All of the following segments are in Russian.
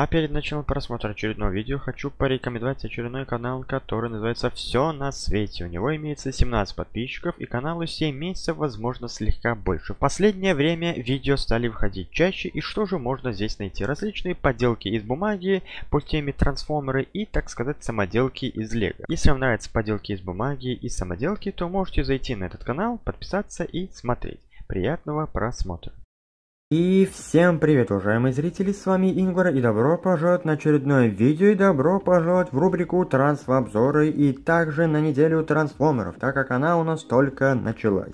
А перед началом просмотра очередного видео хочу порекомендовать очередной канал, который называется «Все на свете». У него имеется 17 подписчиков и каналу 7 месяцев, возможно, слегка больше. В последнее время видео стали выходить чаще и что же можно здесь найти? Различные поделки из бумаги по теме трансформеры и, так сказать, самоделки из лего. Если вам нравятся поделки из бумаги и самоделки, то можете зайти на этот канал, подписаться и смотреть. Приятного просмотра! И всем привет, уважаемые зрители, с вами Ингвар, и добро пожаловать на очередное видео, и добро пожаловать в рубрику трансфобзоры, и также на неделю трансформеров, так как она у нас только началась.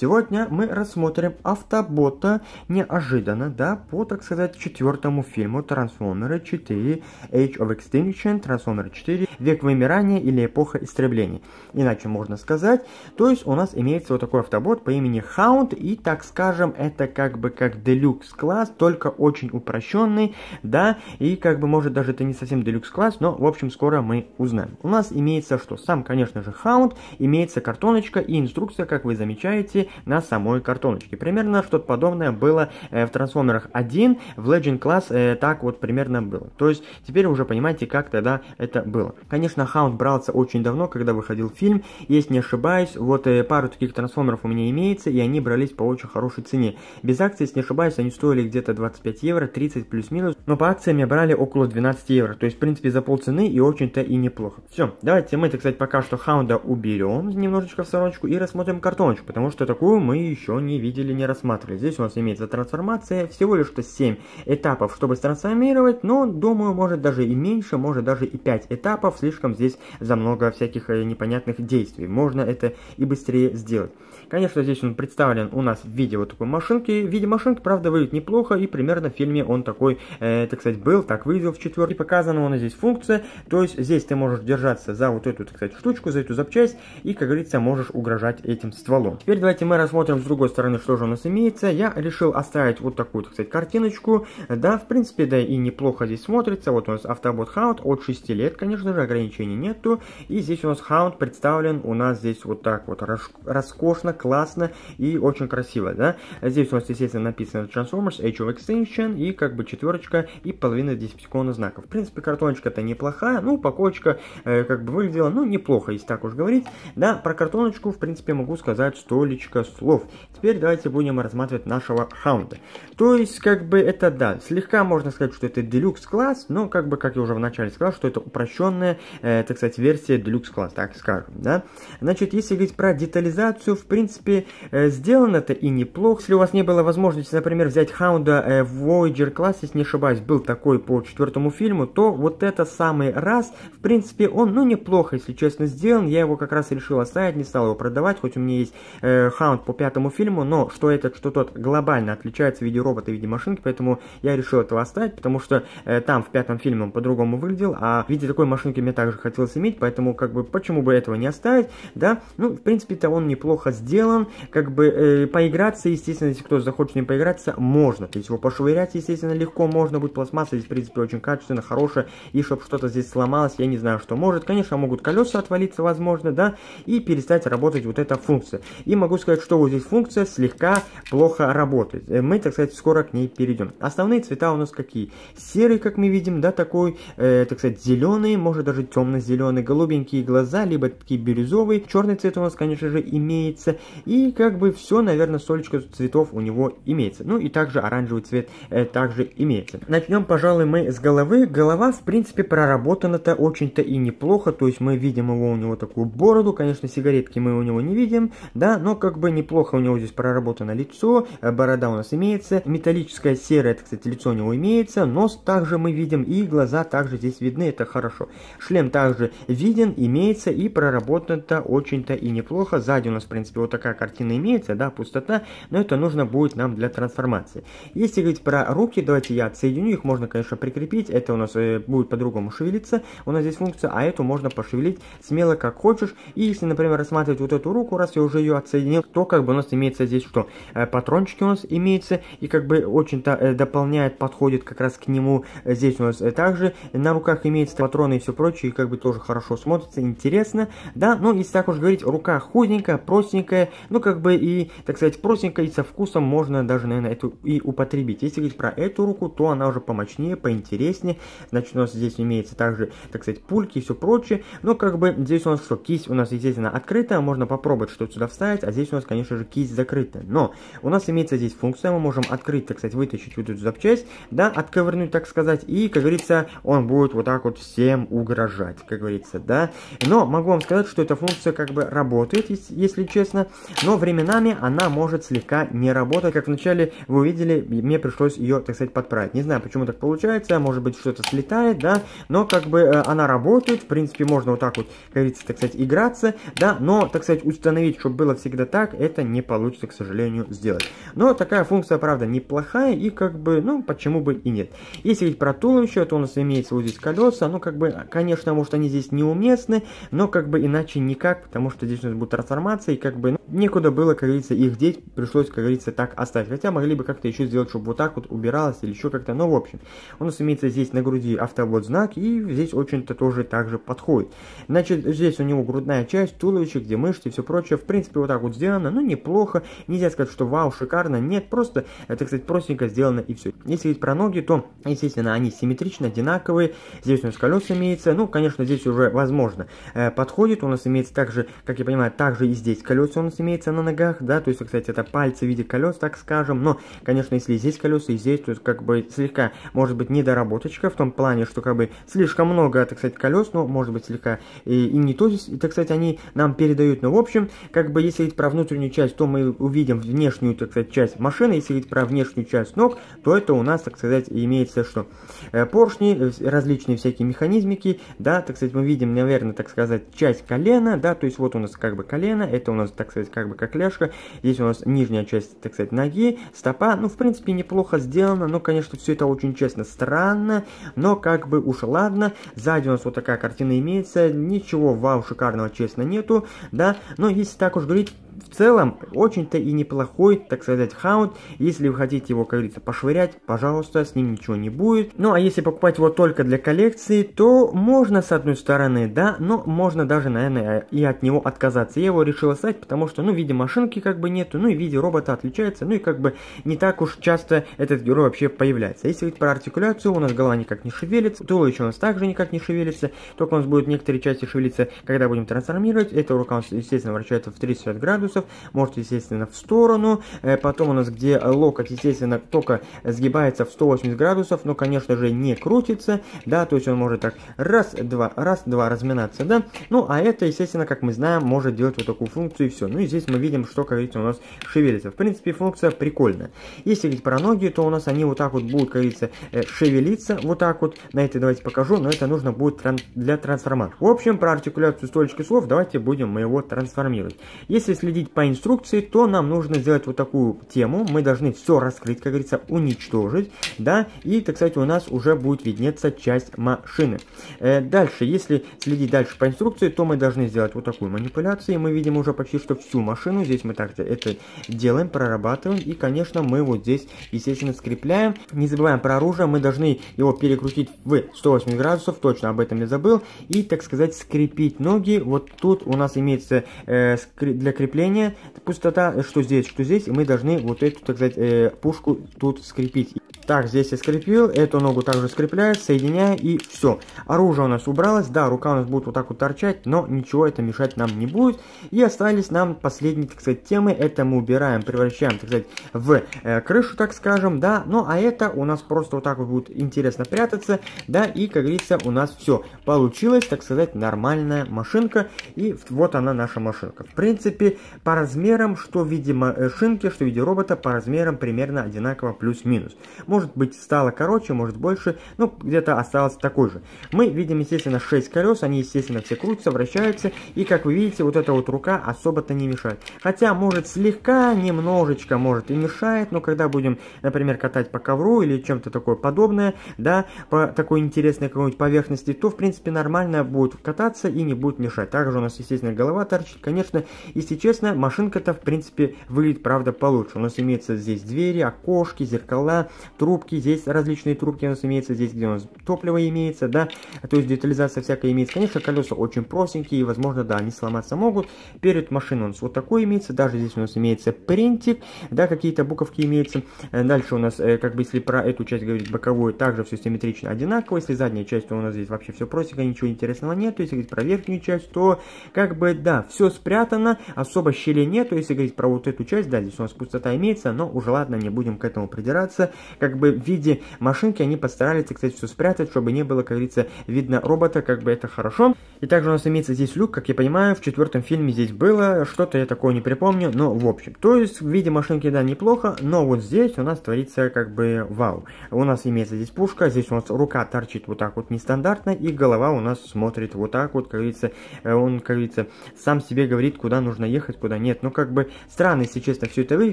Сегодня мы рассмотрим автобота неожиданно, да, по, так сказать, четвертому фильму Трансформеры 4 Age of Extinction, Трансформеры 4 век вымирания или эпоха истреблений. Иначе можно сказать. То есть у нас имеется вот такой автобот по имени Хаунд, и так скажем, это как бы как делюкс класс, только очень упрощенный, да, и как бы может даже это не совсем делюкс класс, но в общем скоро мы узнаем. У нас имеется что? Сам, конечно же, Хаунд, имеется картоночка и инструкция, как вы замечаете, на самой картоночке. Примерно что-то подобное было э, в Трансформерах 1, в Legend класс э, так вот примерно было. То есть теперь уже понимаете, как тогда это было. Конечно, Хаунд брался очень давно, когда выходил фильм. Если не ошибаюсь, вот э, пару таких трансформеров у меня имеется, и они брались по очень хорошей цене. Без акций, если не ошибаюсь, они стоили где-то 25 евро, 30 плюс-минус, но по акциям я брали около 12 евро. То есть, в принципе, за полцены и очень-то и неплохо. Все, давайте мы, это, кстати, пока что Хаунда уберем немножечко в стороночку и рассмотрим картоночку, потому что такую мы еще не видели, не рассматривали. Здесь у нас имеется трансформация, всего лишь что 7 этапов, чтобы трансформировать, но, думаю, может даже и меньше, может даже и 5 этапов, слишком здесь за много всяких э, непонятных действий. Можно это и быстрее сделать. Конечно, здесь он представлен у нас в виде вот такой машинки. В виде машинки, правда, выглядит неплохо, и примерно в фильме он такой, э, так сказать, был, так выглядел в четверке. И показана нас здесь функция, то есть здесь ты можешь держаться за вот эту, так сказать, штучку, за эту запчасть, и, как говорится, можешь угрожать этим стволом. Теперь давайте мы рассмотрим с другой стороны, что же у нас имеется. Я решил оставить вот такую, так сказать, картиночку. Да, в принципе, да и неплохо здесь смотрится. Вот у нас автобот Hound от 6 лет, конечно же, ограничений нету. И здесь у нас Hound представлен у нас здесь вот так вот роскошно, классно и очень красиво, да. Здесь у нас, естественно, написано Transformers Age of Extinction и как бы четверочка и половина десептикона знаков. В принципе, картоночка-то неплохая, ну, упаковочка э, как бы выглядела, ну, неплохо, если так уж говорить. Да, про картоночку, в принципе, могу сказать столечко слов. Теперь давайте будем рассматривать нашего хаунда. То есть, как бы это, да, слегка можно сказать, что это делюкс класс, но как бы, как я уже вначале сказал, что это упрощенная, э, так сказать, версия делюкс класс, так скажем, да. Значит, если говорить про детализацию, в принципе, принципе, э, сделано это и неплохо. Если у вас не было возможности, например, взять Хаунда в э, Voyager классе, если не ошибаюсь, был такой по четвертому фильму, то вот это самый раз, в принципе, он, ну, неплохо, если честно, сделан. Я его как раз решил оставить, не стал его продавать, хоть у меня есть э, Хаунд по пятому фильму, но что этот, что тот глобально отличается в виде робота, в виде машинки, поэтому я решил этого оставить, потому что э, там в пятом фильме он по-другому выглядел, а в виде такой машинки мне также хотелось иметь, поэтому как бы почему бы этого не оставить, да? Ну, в принципе-то он неплохо сделан, сделан, как бы э, поиграться, естественно, если кто захочет не поиграться, можно. То есть его пошвырять, естественно, легко, можно будет пластмасса, здесь, в принципе, очень качественно, хорошая, и чтобы что-то здесь сломалось, я не знаю, что может. Конечно, могут колеса отвалиться, возможно, да, и перестать работать вот эта функция. И могу сказать, что вот здесь функция слегка плохо работает. Э, мы, так сказать, скоро к ней перейдем. Основные цвета у нас какие? Серый, как мы видим, да, такой, э, так сказать, зеленый, может даже темно-зеленый, голубенькие глаза, либо такие бирюзовые. Черный цвет у нас, конечно же, имеется. И как бы все, наверное, столечко цветов у него имеется. Ну и также оранжевый цвет э, также имеется. Начнем, пожалуй, мы с головы. Голова, в принципе, проработана-то очень-то и неплохо. То есть мы видим его у него такую бороду. Конечно, сигаретки мы у него не видим, да, но как бы неплохо у него здесь проработано лицо, э, борода у нас имеется, металлическая серая, это, кстати, лицо у него имеется, нос также мы видим и глаза также здесь видны, это хорошо. Шлем также виден, имеется и проработано-то очень-то и неплохо. Сзади у нас, в принципе, вот так такая картина имеется, да, пустота, но это нужно будет нам для трансформации. Если говорить про руки, давайте я отсоединю их, можно, конечно, прикрепить, это у нас э, будет по-другому шевелиться, у нас здесь функция, а эту можно пошевелить смело как хочешь, и если, например, рассматривать вот эту руку, раз я уже ее отсоединил, то как бы у нас имеется здесь что? Э, патрончики у нас имеются, и как бы очень-то э, дополняет, подходит как раз к нему, здесь у нас также на руках имеются патроны и все прочее, и как бы тоже хорошо смотрится, интересно, да, ну, если так уж говорить, рука худенькая, простенькая, ну как бы и, так сказать, простенько и со вкусом можно даже, наверное, эту и употребить. Если говорить про эту руку, то она уже помощнее, поинтереснее. Значит, у нас здесь имеется также, так сказать, пульки и все прочее. Но как бы здесь у нас что, кисть у нас, естественно, открытая, можно попробовать что-то сюда вставить, а здесь у нас, конечно же, кисть закрытая. Но у нас имеется здесь функция, мы можем открыть, так сказать, вытащить вот эту запчасть, да, отковырнуть, так сказать, и, как говорится, он будет вот так вот всем угрожать, как говорится, да. Но могу вам сказать, что эта функция как бы работает, если честно но временами она может слегка не работать. Как вначале вы увидели, мне пришлось ее, так сказать, подправить. Не знаю, почему так получается, может быть, что-то слетает, да, но как бы э, она работает, в принципе, можно вот так вот, как говорится, так сказать, играться, да, но, так сказать, установить, чтобы было всегда так, это не получится, к сожалению, сделать. Но такая функция, правда, неплохая и как бы, ну, почему бы и нет. Если говорить про туловище, то у нас имеется вот здесь колеса, ну, как бы, конечно, может, они здесь неуместны, но как бы иначе никак, потому что здесь у нас будет трансформация и как бы, ну, некуда было, как говорится, их деть, пришлось, как говорится, так оставить. Хотя могли бы как-то еще сделать, чтобы вот так вот убиралось или еще как-то. Но, в общем, у нас имеется здесь на груди автовод знак, и здесь очень-то тоже так же подходит. Значит, здесь у него грудная часть, туловище, где мышцы и все прочее. В принципе, вот так вот сделано, ну, неплохо. Нельзя сказать, что вау, шикарно. Нет, просто, это, кстати, простенько сделано и все. Если говорить про ноги, то, естественно, они симметрично, одинаковые. Здесь у нас колеса имеется. Ну, конечно, здесь уже, возможно, э, подходит. У нас имеется также, как я понимаю, также и здесь колеса у нас плоскость имеется на ногах, да, то есть, кстати, это пальцы в виде колес, так скажем, но, конечно, если здесь колеса и здесь, то есть, как бы слегка, может быть, недоработочка в том плане, что как бы слишком много, так сказать, колес, но, может быть, слегка и, и не то здесь, и, так сказать, они нам передают, но, в общем, как бы, если говорить про внутреннюю часть, то мы увидим внешнюю, так сказать, часть машины, если говорить про внешнюю часть ног, то это у нас, так сказать, имеется что? Э, поршни, э, различные всякие механизмики, да, так сказать, мы видим, наверное, так сказать, часть колена, да, то есть вот у нас как бы колено, это у нас, так сказать, работает как бы как ляжка. Здесь у нас нижняя часть, так сказать, ноги, стопа. Ну, в принципе, неплохо сделано. Но, конечно, все это очень честно странно. Но как бы уж ладно. Сзади у нас вот такая картина имеется. Ничего вау шикарного, честно, нету. Да, но если так уж говорить, целом, очень-то и неплохой, так сказать, хаунд. Если вы хотите его, как говорится, пошвырять, пожалуйста, с ним ничего не будет. Ну, а если покупать его только для коллекции, то можно, с одной стороны, да, но можно даже, наверное, и от него отказаться. Я его решил оставить, потому что, ну, в виде машинки как бы нету, ну, и в виде робота отличается, ну, и как бы не так уж часто этот герой вообще появляется. Если говорить про артикуляцию, у нас голова никак не шевелится, туловище у нас также никак не шевелится, только у нас будут некоторые части шевелиться, когда будем трансформировать. Эта рука, у нас, естественно, вращается в 30 градусов, можете естественно, в сторону. Э, потом у нас где локоть, естественно, только сгибается в 180 градусов, но, конечно же, не крутится, да, то есть он может так раз-два, раз-два разминаться, да. Ну, а это, естественно, как мы знаем, может делать вот такую функцию и все. Ну, и здесь мы видим, что, как говорится, у нас шевелится. В принципе, функция прикольная. Если говорить про ноги, то у нас они вот так вот будут, как говорится, э, шевелиться, вот так вот. На это давайте покажу, но это нужно будет для трансформации. В общем, про артикуляцию столечки слов давайте будем мы его трансформировать. Если следить по инструкции, то нам нужно сделать вот такую тему. Мы должны все раскрыть, как говорится, уничтожить, да, и, так сказать, у нас уже будет виднеться часть машины. Э, дальше, если следить дальше по инструкции, то мы должны сделать вот такую манипуляцию, и мы видим уже почти что всю машину. Здесь мы также это делаем, прорабатываем, и, конечно, мы вот здесь, естественно, скрепляем. Не забываем про оружие, мы должны его перекрутить в 180 градусов, точно об этом я забыл, и, так сказать, скрепить ноги. Вот тут у нас имеется э, скреп... для крепления расстояние, пустота, э, что здесь, что здесь, и мы должны вот эту, так сказать, э, пушку тут скрепить. Так, здесь я скрепил, эту ногу также скрепляю, соединяю и все. Оружие у нас убралось, да, рука у нас будет вот так вот торчать, но ничего это мешать нам не будет. И остались нам последние, так сказать, темы, это мы убираем, превращаем, так сказать, в э, крышу, так скажем, да. Ну, а это у нас просто вот так вот будет интересно прятаться, да, и, как говорится, у нас все. Получилось, так сказать, нормальная машинка, и вот она наша машинка. В принципе, по размерам, что в виде машинки, э, что в виде робота, по размерам примерно одинаково плюс-минус. Может быть, стало короче, может больше, но ну, где-то осталось такой же. Мы видим, естественно, 6 колес, они, естественно, все крутятся, вращаются, и, как вы видите, вот эта вот рука особо-то не мешает. Хотя, может, слегка, немножечко, может, и мешает, но когда будем, например, катать по ковру или чем-то такое подобное, да, по такой интересной какой-нибудь поверхности, то, в принципе, нормально будет кататься и не будет мешать. Также у нас, естественно, голова торчит, конечно, если честно, машинка-то, в принципе, выглядит, правда, получше. У нас имеется здесь двери, окошки, зеркала, трубы, трубки, здесь различные трубки у нас имеются, здесь где у нас топливо имеется, да, то есть детализация всякая имеется. Конечно, колеса очень простенькие, и, возможно, да, они сломаться могут. Перед машиной у нас вот такой имеется, даже здесь у нас имеется принтик, да, какие-то буковки имеются. Э, дальше у нас, э, как бы, если про эту часть говорить, боковую, также все симметрично одинаково. Если задняя часть, то у нас здесь вообще все простенько, ничего интересного нет. Если говорить про верхнюю часть, то, как бы, да, все спрятано, особо щели нет. Если говорить про вот эту часть, да, здесь у нас пустота имеется, но уже ладно, не будем к этому придираться. Как бы в виде машинки они постарались, кстати, все спрятать, чтобы не было, как говорится, видно робота, как бы это хорошо. И также у нас имеется здесь люк, как я понимаю, в четвертом фильме здесь было, что-то я такое не припомню, но в общем. То есть, в виде машинки, да, неплохо, но вот здесь у нас творится как бы вау. У нас имеется здесь пушка, здесь у нас рука торчит вот так вот нестандартно, и голова у нас смотрит вот так вот, как говорится, э, он, как говорится, сам себе говорит, куда нужно ехать, куда нет. Ну, как бы странно, если честно, все это вы.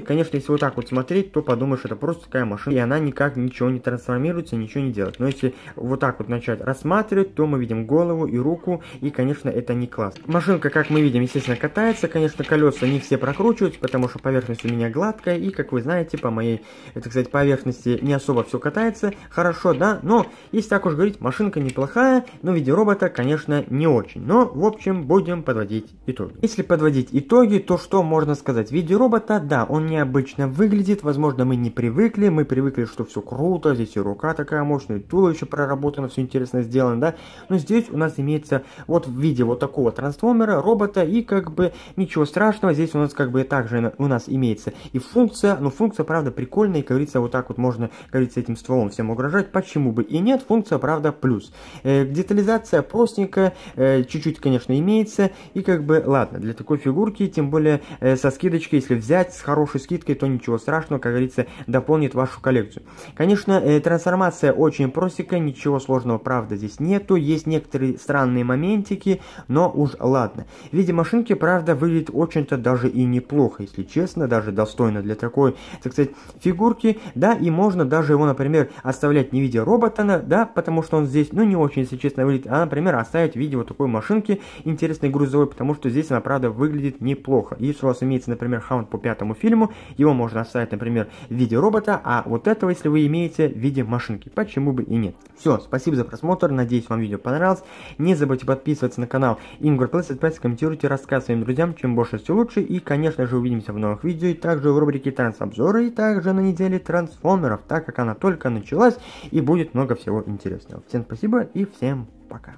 Конечно, если вот так вот смотреть, то подумаешь, это просто такая машина, и она никак ничего не трансформируется, ничего не делает. Но если вот так вот начать рассматривать, то мы видим голову и руку, и, конечно, это не класс. Машинка, как мы видим, естественно, катается, конечно, колеса не все прокручиваются, потому что поверхность у меня гладкая, и, как вы знаете, по моей, так сказать, поверхности не особо все катается, хорошо, да, но, если так уж говорить, машинка неплохая, но в виде робота, конечно, не очень. Но, в общем, будем подводить итоги. Если подводить итоги, то что можно сказать? В виде робота, да, он необычно выглядит, возможно, мы не привыкли, мы привыкли, что все круто, здесь и рука такая мощная, и туловище проработано, все интересно сделано, да, но здесь у нас имеется вот в виде вот такого трансформера, робота, и как бы ничего страшного, здесь у нас как бы также у нас имеется и функция, но функция, правда, прикольная, и, как говорится, вот так вот можно, как говорится, этим стволом всем угрожать, почему бы и нет, функция, правда, плюс. Э, детализация простенькая, э, чуть-чуть, конечно, имеется, и как бы, ладно, для такой фигурки, тем более э, со скидочкой, если взять, с хорошей скидкой, то ничего страшного, как говорится, дополнит вашу коллекцию. Конечно, э, трансформация очень простенькая, ничего сложного, правда, здесь нету, есть некоторые странные моменты, винтики, но уж ладно. В виде машинки, правда, выглядит очень-то даже и неплохо, если честно, даже достойно для такой, так сказать, фигурки. Да, и можно даже его, например, оставлять не в виде робота, да, потому что он здесь, ну, не очень, если честно, выглядит, а, например, оставить в виде вот такой машинки интересной грузовой, потому что здесь она, правда, выглядит неплохо. Если у вас имеется, например, хаунд по пятому фильму, его можно оставить, например, в виде робота, а вот этого, если вы имеете, в виде машинки. Почему бы и нет. Все, спасибо за просмотр, надеюсь, вам видео понравилось. Не забудьте подписываться подписываться на канал. Ингур Плэс, ставьте, комментируйте, рассказывайте своим друзьям, чем больше, все лучше. И, конечно же, увидимся в новых видео, и также в рубрике Трансобзоры, и также на неделе Трансформеров, так как она только началась, и будет много всего интересного. Всем спасибо, и всем пока.